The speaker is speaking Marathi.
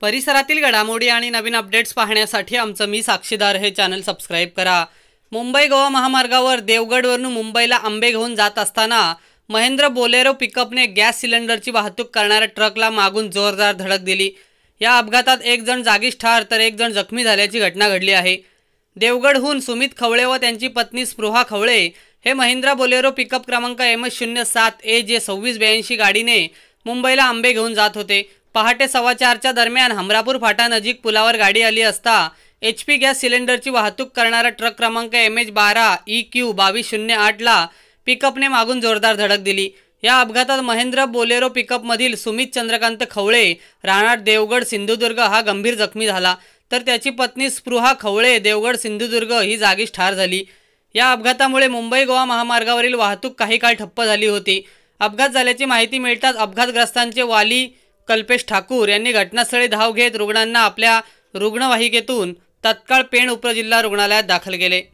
परिसरातील घडामोडी आणि नवीन अपडेट्स पाहण्यासाठी आमचं मी साक्षीदार हे चॅनल सबस्क्राईब करा मुंबई गोवा महामार्गावर देवगडवरून मुंबईला आंबे घेऊन जात असताना महेंद्र बोलेरो पिकअपने गॅस सिलेंडरची वाहतूक करणाऱ्या ट्रकला मागून जोरदार धडक दिली या अपघातात एक जण जागीच ठार तर एक जण जखमी झाल्याची घटना घडली आहे देवगडहून सुमित खवळे व त्यांची पत्नी स्पृहा खवळे हे महिंद्रा बोलेरो पिकअप क्रमांक एम एस शून्य सात ए जे सव्वीस ब्याऐंशी गाडीने मुंबईला आंबे घेऊन जात होते पहाटे सव्वा चारच्या दरम्यान हमरापूर फाटा नजीक पुलावर गाडी आली असता एच पी गॅस सिलेंडरची वाहतूक करणारा ट्रक क्रमांक एम एच बारा ई क्यू बावीस शून्य आठला पिकअपने मागून जोरदार धडक दिली या अपघातात महेंद्र बोलेरो पिकअपमधील सुमित चंद्रकांत खवळे राहणार देवगड सिंधुदुर्ग हा गंभीर जखमी झाला तर त्याची पत्नी स्पृहा खवळे देवगड सिंधुदुर्ग ही जागीच ठार झाली या अपघातामुळे मुंबई गोवा महामार्गावरील वाहतूक काही काळ ठप्प झाली होती अपघात झाल्याची माहिती मिळताच अपघातग्रस्तांचे वाली कल्पेश ठाकूर यांनी घटनास्थळी धाव घेत रुग्णांना आपल्या रुग्णवाहिकेतून तत्काळ पेण उपजिल्हा रुग्णालयात दाखल केले